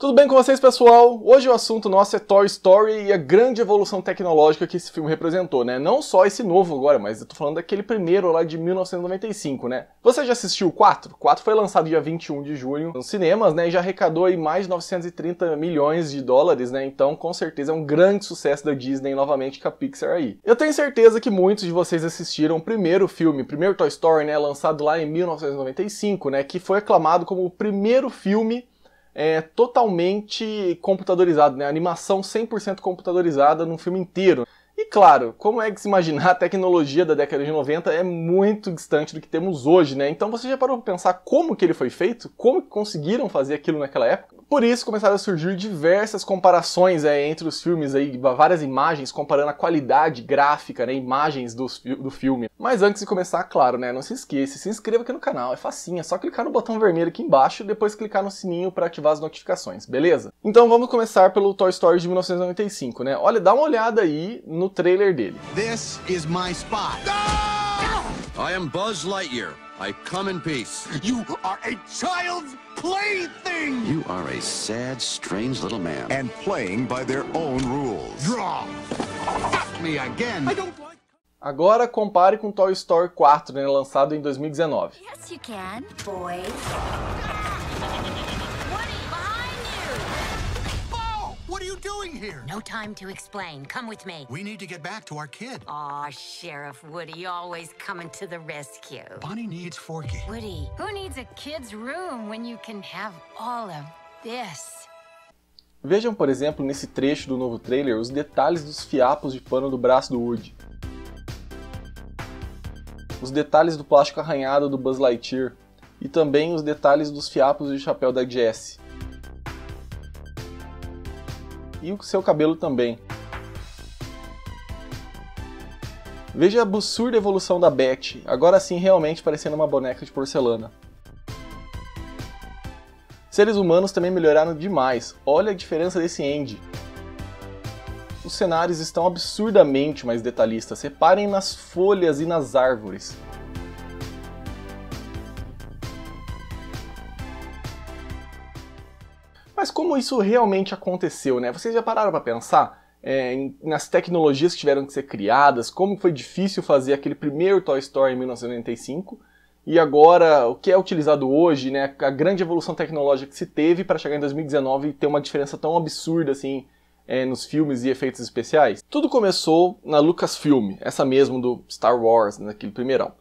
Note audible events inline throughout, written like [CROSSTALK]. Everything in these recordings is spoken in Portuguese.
Tudo bem com vocês, pessoal? Hoje o assunto nosso é Toy Story e a grande evolução tecnológica que esse filme representou, né? Não só esse novo agora, mas eu tô falando daquele primeiro lá de 1995, né? Você já assistiu o 4? O 4 foi lançado dia 21 de junho nos cinemas, né? E já arrecadou aí mais de 930 milhões de dólares, né? Então, com certeza é um grande sucesso da Disney novamente com a Pixar aí. Eu tenho certeza que muitos de vocês assistiram o primeiro filme, o primeiro Toy Story, né? Lançado lá em 1995, né? Que foi aclamado como o primeiro filme é, totalmente computadorizado, né? Animação 100% computadorizada num filme inteiro. E claro, como é que se imaginar, a tecnologia da década de 90 é muito distante do que temos hoje, né? Então você já parou para pensar como que ele foi feito? Como que conseguiram fazer aquilo naquela época? Por isso começaram a surgir diversas comparações é, entre os filmes, aí, várias imagens comparando a qualidade gráfica, né, imagens do, do filme. Mas antes de começar, claro, né, não se esqueça, se inscreva aqui no canal, é facinho, é só clicar no botão vermelho aqui embaixo e depois clicar no sininho para ativar as notificações, beleza? Então vamos começar pelo Toy Story de 1995, né? Olha, dá uma olhada aí no o trailer dele. This is my spot. No! I am Buzz Lightyear. I come in peace. You are a child's plaything. You are a sad, strange little man. And playing by their own rules. Draw. Fuck me again. I don't like... Agora compare com Toy Story 4, né, lançado em 2019. Yes, you can, boys. doing here? No time to explain. Come with me. We need to get back to our kid. Aw, Sheriff Woody, always coming to the rescue. Bonnie needs Forky. Woody, who needs a kid's room when you can have all of this? Vejam, por exemplo, nesse trecho do novo trailer, os detalhes dos fiapos de pano do braço do Woody. Os detalhes do plástico arranhado do Buzz Lightyear. E também os detalhes dos fiapos de chapéu da Jessie e o seu cabelo também. Veja a absurda evolução da Betty, agora sim realmente parecendo uma boneca de porcelana. Seres humanos também melhoraram demais, olha a diferença desse Andy. Os cenários estão absurdamente mais detalhistas, reparem nas folhas e nas árvores. como isso realmente aconteceu, né? Vocês já pararam para pensar é, nas tecnologias que tiveram que ser criadas, como foi difícil fazer aquele primeiro Toy Story em 1995 e agora o que é utilizado hoje, né? A grande evolução tecnológica que se teve para chegar em 2019 e ter uma diferença tão absurda assim é, nos filmes e efeitos especiais. Tudo começou na Lucasfilm, essa mesmo do Star Wars, naquele né? primeirão.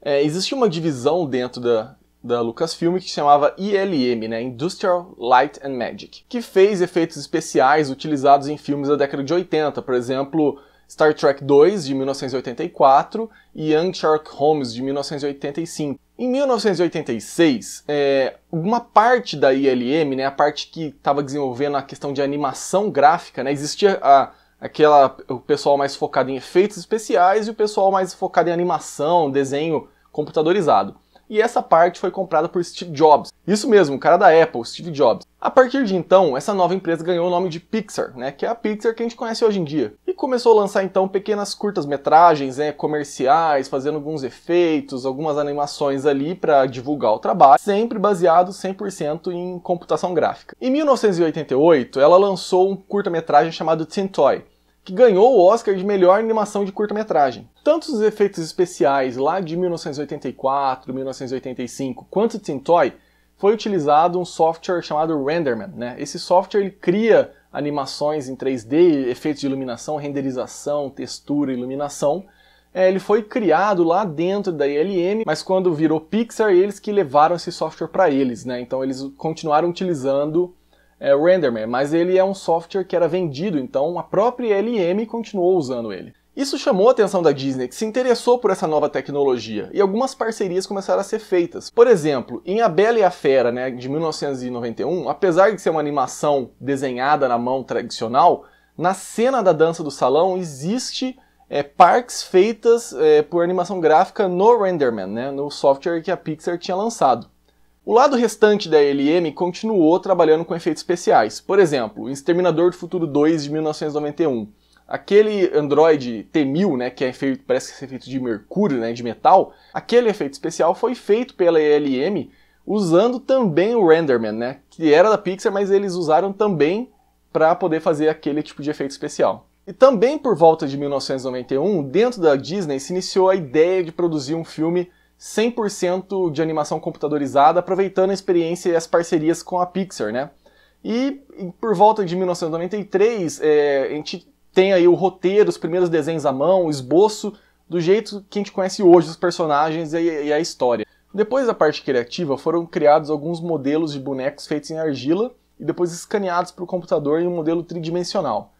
É, existe uma divisão dentro da da Lucasfilm que chamava ILM, né, Industrial Light and Magic, que fez efeitos especiais utilizados em filmes da década de 80, por exemplo, Star Trek II de 1984 e Young Sherlock Holmes de 1985. Em 1986, é, uma parte da ILM, né, a parte que estava desenvolvendo a questão de animação gráfica, né, existia a, aquela, o pessoal mais focado em efeitos especiais e o pessoal mais focado em animação, desenho computadorizado e essa parte foi comprada por Steve Jobs. Isso mesmo, o cara da Apple, Steve Jobs. A partir de então, essa nova empresa ganhou o nome de Pixar, né, que é a Pixar que a gente conhece hoje em dia. E começou a lançar então pequenas curtas-metragens, né, comerciais, fazendo alguns efeitos, algumas animações ali para divulgar o trabalho, sempre baseado 100% em computação gráfica. Em 1988, ela lançou um curta-metragem chamado Tintoy, que ganhou o Oscar de melhor animação de curta-metragem. Tanto os efeitos especiais lá de 1984, 1985, quanto o Tintoy, foi utilizado um software chamado Renderman. Né? Esse software ele cria animações em 3D, efeitos de iluminação, renderização, textura, iluminação. É, ele foi criado lá dentro da ILM, mas quando virou Pixar, eles que levaram esse software para eles, né? Então eles continuaram utilizando é, Renderman, mas ele é um software que era vendido, então a própria LM continuou usando ele. Isso chamou a atenção da Disney, que se interessou por essa nova tecnologia, e algumas parcerias começaram a ser feitas. Por exemplo, em A Bela e a Fera, né, de 1991, apesar de ser uma animação desenhada na mão tradicional, na cena da dança do salão existe é, parques feitas é, por animação gráfica no Renderman, né, no software que a Pixar tinha lançado. O lado restante da LM continuou trabalhando com efeitos especiais. Por exemplo, Exterminador do Futuro 2 de 1991. Aquele Android T1000, né, que é feito, parece ser é feito de mercúrio, né, de metal, aquele efeito especial foi feito pela ELM usando também o Renderman, né, que era da Pixar, mas eles usaram também para poder fazer aquele tipo de efeito especial. E também por volta de 1991, dentro da Disney se iniciou a ideia de produzir um filme 100% de animação computadorizada, aproveitando a experiência e as parcerias com a Pixar, né? E por volta de 1993, é, a gente tem aí o roteiro, os primeiros desenhos à mão, o esboço, do jeito que a gente conhece hoje os personagens e, e a história. Depois da parte criativa, foram criados alguns modelos de bonecos feitos em argila e depois escaneados para o computador em um modelo tridimensional.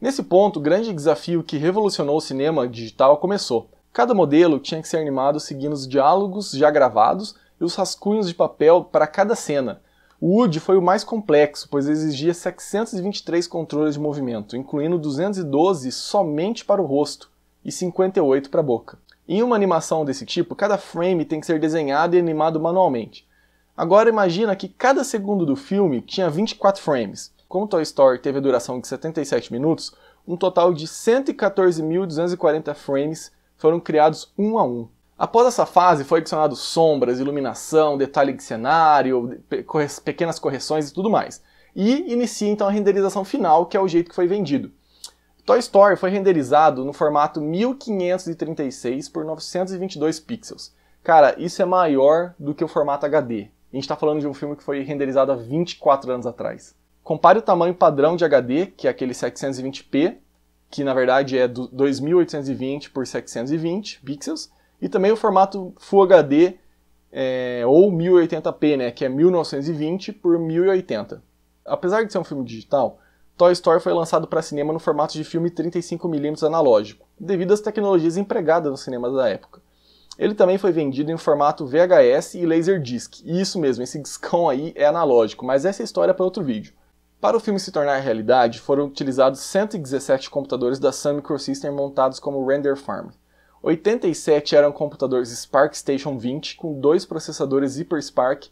Nesse ponto, o grande desafio que revolucionou o cinema digital começou. Cada modelo tinha que ser animado seguindo os diálogos já gravados e os rascunhos de papel para cada cena. O Wood foi o mais complexo, pois exigia 723 controles de movimento, incluindo 212 somente para o rosto e 58 para a boca. Em uma animação desse tipo, cada frame tem que ser desenhado e animado manualmente. Agora imagina que cada segundo do filme tinha 24 frames. Como Toy Story teve a duração de 77 minutos, um total de 114.240 frames foram criados um a um. Após essa fase, foi adicionado sombras, iluminação, detalhe de cenário, pequenas correções e tudo mais. E inicia então a renderização final, que é o jeito que foi vendido. Toy Story foi renderizado no formato 1536 por 922 pixels. Cara, isso é maior do que o formato HD. A gente está falando de um filme que foi renderizado há 24 anos atrás. Compare o tamanho padrão de HD, que é aquele 720p, que na verdade é 2820 por 720 pixels, e também o formato Full HD é, ou 1080p, né, que é 1920 por 1080. Apesar de ser um filme digital, Toy Story foi lançado para cinema no formato de filme 35mm analógico, devido às tecnologias empregadas nos cinemas da época. Ele também foi vendido em formato VHS e Laserdisc. E isso mesmo, esse discão aí é analógico, mas essa história é para outro vídeo. Para o filme se tornar realidade, foram utilizados 117 computadores da Sun Microsystem montados como render farm. 87 eram computadores Spark Station 20 com dois processadores HyperSpark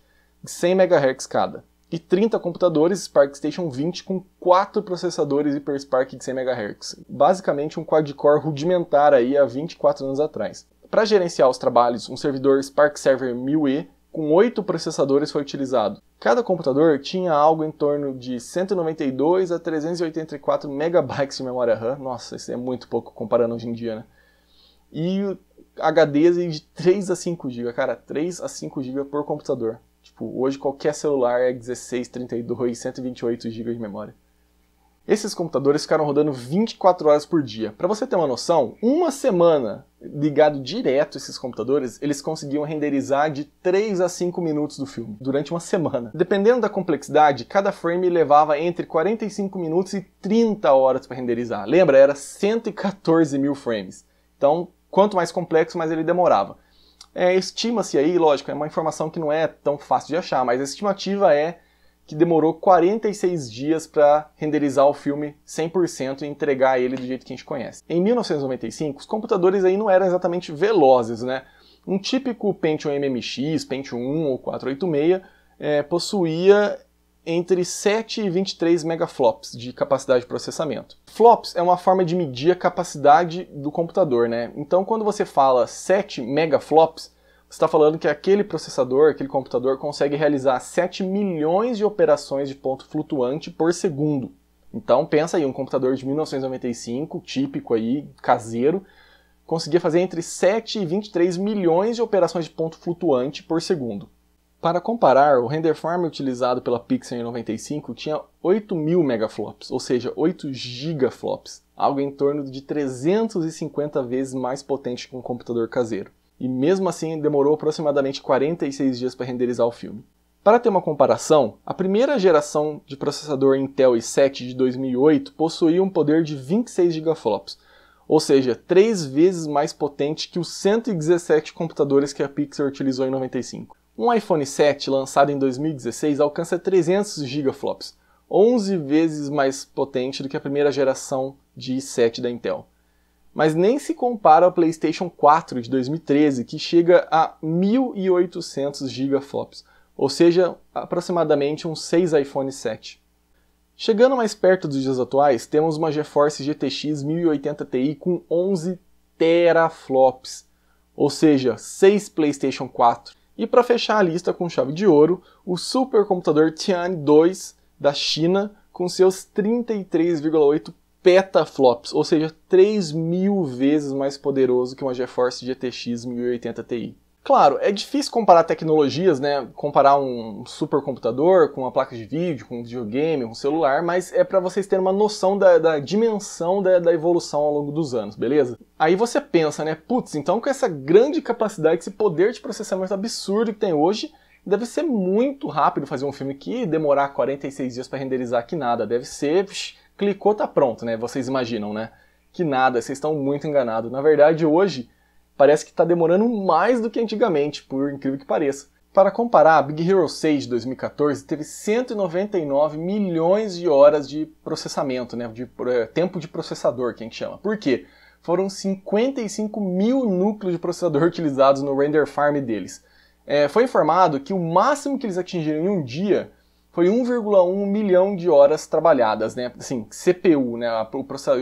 de 100 MHz cada e 30 computadores Spark Station 20 com quatro processadores HyperSpark de 100 MHz. Basicamente um quad-core rudimentar aí há 24 anos atrás. Para gerenciar os trabalhos, um servidor Spark Server 1000E com oito processadores foi utilizado. Cada computador tinha algo em torno de 192 a 384 megabytes de memória RAM. Nossa, isso é muito pouco comparando hoje em dia, né? E HDs de 3 a 5 GB, cara, 3 a 5 GB por computador. Tipo, hoje qualquer celular é 16, 32, 128 GB de memória. Esses computadores ficaram rodando 24 horas por dia. Para você ter uma noção, uma semana ligado direto esses computadores, eles conseguiam renderizar de 3 a 5 minutos do filme, durante uma semana. Dependendo da complexidade, cada frame levava entre 45 minutos e 30 horas para renderizar. Lembra? Era 114 mil frames. Então, quanto mais complexo, mais ele demorava. É, Estima-se aí, lógico, é uma informação que não é tão fácil de achar, mas a estimativa é que demorou 46 dias para renderizar o filme 100% e entregar ele do jeito que a gente conhece. Em 1995, os computadores aí não eram exatamente velozes, né? Um típico Pentium MMX, Pentium 1 ou 486 é, possuía entre 7 e 23 megaflops de capacidade de processamento. Flops é uma forma de medir a capacidade do computador, né? Então, quando você fala 7 megaflops, você está falando que aquele processador, aquele computador, consegue realizar 7 milhões de operações de ponto flutuante por segundo. Então pensa aí, um computador de 1995, típico aí, caseiro, conseguia fazer entre 7 e 23 milhões de operações de ponto flutuante por segundo. Para comparar, o render farm utilizado pela Pixar em 95 tinha mil megaflops, ou seja, 8 gigaflops, algo em torno de 350 vezes mais potente que um computador caseiro e mesmo assim demorou aproximadamente 46 dias para renderizar o filme. Para ter uma comparação, a primeira geração de processador Intel i7 de 2008 possuía um poder de 26 gigaflops, ou seja, três vezes mais potente que os 117 computadores que a Pixar utilizou em 95. Um iPhone 7 lançado em 2016 alcança 300 gigaflops, 11 vezes mais potente do que a primeira geração de i7 da Intel mas nem se compara ao PlayStation 4 de 2013, que chega a 1.800 gigaflops, ou seja, aproximadamente uns 6 iPhone 7. Chegando mais perto dos dias atuais, temos uma GeForce GTX 1080 Ti com 11 teraflops, ou seja, 6 PlayStation 4. E para fechar a lista com chave de ouro, o supercomputador Tian 2 da China com seus 33,8 petaflops, ou seja, 3 mil vezes mais poderoso que uma GeForce GTX 1080 Ti. Claro, é difícil comparar tecnologias, né? Comparar um supercomputador com uma placa de vídeo, com um videogame, com um celular, mas é para vocês terem uma noção da, da dimensão da, da, evolução ao longo dos anos, beleza? Aí você pensa, né? Putz, então com essa grande capacidade, esse poder de processamento absurdo que tem hoje, deve ser muito rápido fazer um filme que demorar 46 dias para renderizar que nada. Deve ser psh, Clicou, tá pronto, né? Vocês imaginam, né? Que nada, vocês estão muito enganados. Na verdade, hoje parece que está demorando mais do que antigamente, por incrível que pareça. Para comparar, a Big Hero 6 de 2014 teve 199 milhões de horas de processamento, né? de é, tempo de processador, que a gente chama. Por quê? Foram 55 mil núcleos de processador [LAUGHS] utilizados no render farm deles. É, foi informado que o máximo que eles atingiram em um dia foi 1,1 milhão de horas trabalhadas, né? Assim, CPU, né? A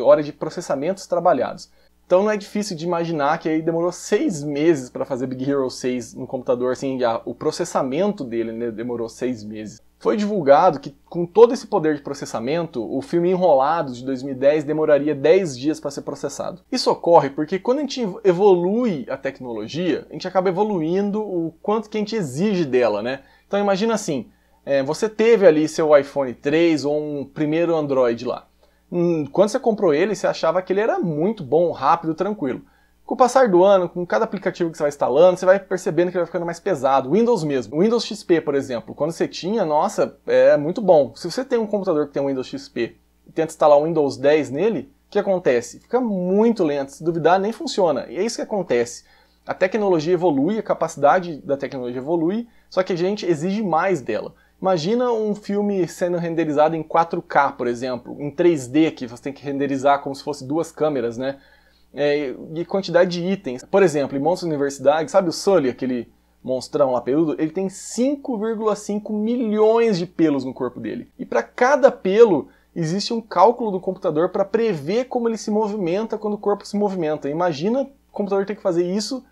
hora de processamentos trabalhados. Então não é difícil de imaginar que aí demorou seis meses para fazer Big Hero 6 no computador, assim, o processamento dele né, demorou seis meses. Foi divulgado que com todo esse poder de processamento, o filme Enrolados de 2010 demoraria 10 dias para ser processado. Isso ocorre porque quando a gente evolui a tecnologia, a gente acaba evoluindo o quanto que a gente exige dela, né? Então imagina assim, é, você teve ali seu iPhone 3 ou um primeiro Android lá. Hum, quando você comprou ele, você achava que ele era muito bom, rápido, tranquilo. Com o passar do ano, com cada aplicativo que você vai instalando, você vai percebendo que ele vai ficando mais pesado. Windows mesmo. O Windows XP, por exemplo, quando você tinha, nossa, é muito bom. Se você tem um computador que tem um Windows XP e tenta instalar o Windows 10 nele, o que acontece? Fica muito lento, se duvidar nem funciona. E é isso que acontece. A tecnologia evolui, a capacidade da tecnologia evolui, só que a gente exige mais dela. Imagina um filme sendo renderizado em 4K, por exemplo, em 3D, que você tem que renderizar como se fosse duas câmeras, né? É, e quantidade de itens. Por exemplo, em Monstros Universidade, sabe o Sully, aquele monstrão lá peludo? Ele tem 5,5 milhões de pelos no corpo dele. E para cada pelo, existe um cálculo do computador para prever como ele se movimenta quando o corpo se movimenta. Imagina o computador ter que fazer isso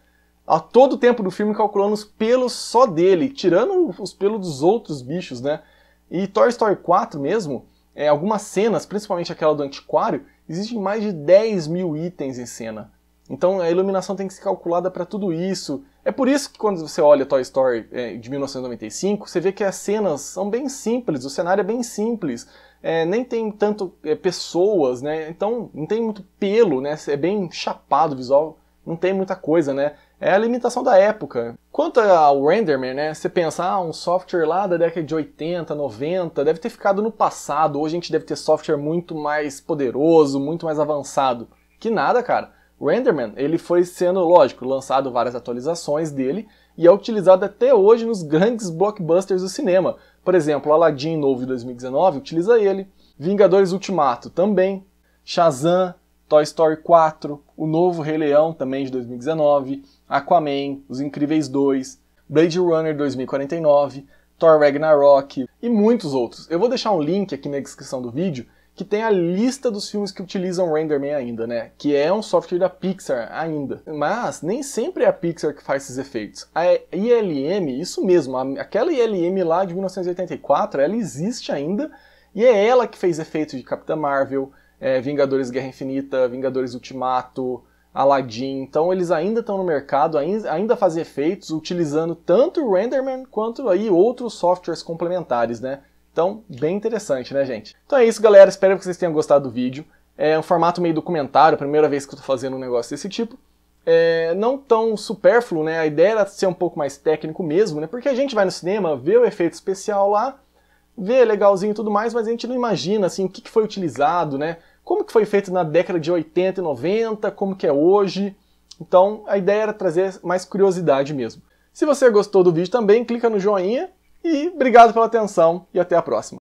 a todo o tempo do filme calculando os pelos só dele, tirando os pelos dos outros bichos, né? E Toy Story 4 mesmo, é, algumas cenas, principalmente aquela do antiquário, existem mais de 10 mil itens em cena. Então a iluminação tem que ser calculada para tudo isso. É por isso que quando você olha Toy Story é, de 1995, você vê que as cenas são bem simples, o cenário é bem simples, é, nem tem tanto é, pessoas, né? Então não tem muito pelo, né? É bem chapado o visual, não tem muita coisa, né? é a limitação da época. Quanto ao Renderman, né, você pensa, ah, um software lá da década de 80, 90, deve ter ficado no passado, hoje a gente deve ter software muito mais poderoso, muito mais avançado. Que nada, cara. Renderman, ele foi sendo, lógico, lançado várias atualizações dele e é utilizado até hoje nos grandes blockbusters do cinema. Por exemplo, Aladdin novo de 2019 utiliza ele, Vingadores Ultimato também, Shazam, Toy Story 4, o novo Rei Leão, também de 2019, Aquaman, Os Incríveis 2, Blade Runner 2049, Thor Ragnarok e muitos outros. Eu vou deixar um link aqui na descrição do vídeo que tem a lista dos filmes que utilizam Renderman ainda, né? Que é um software da Pixar ainda. Mas nem sempre é a Pixar que faz esses efeitos. A ILM, isso mesmo, aquela ILM lá de 1984, ela existe ainda e é ela que fez efeitos de Capitã Marvel, é, Vingadores Guerra Infinita, Vingadores Ultimato, Aladdin. Então eles ainda estão no mercado, ainda fazem efeitos, utilizando tanto o Renderman quanto aí outros softwares complementares, né? Então, bem interessante, né, gente? Então é isso, galera. Espero que vocês tenham gostado do vídeo. É um formato meio documentário, primeira vez que eu tô fazendo um negócio desse tipo. É, não tão supérfluo, né? A ideia era ser um pouco mais técnico mesmo, né? Porque a gente vai no cinema, vê o efeito especial lá, vê legalzinho e tudo mais, mas a gente não imagina, assim, o que, que foi utilizado, né? como que foi feito na década de 80 e 90, como que é hoje. Então a ideia era trazer mais curiosidade mesmo. Se você gostou do vídeo também, clica no joinha e obrigado pela atenção e até a próxima.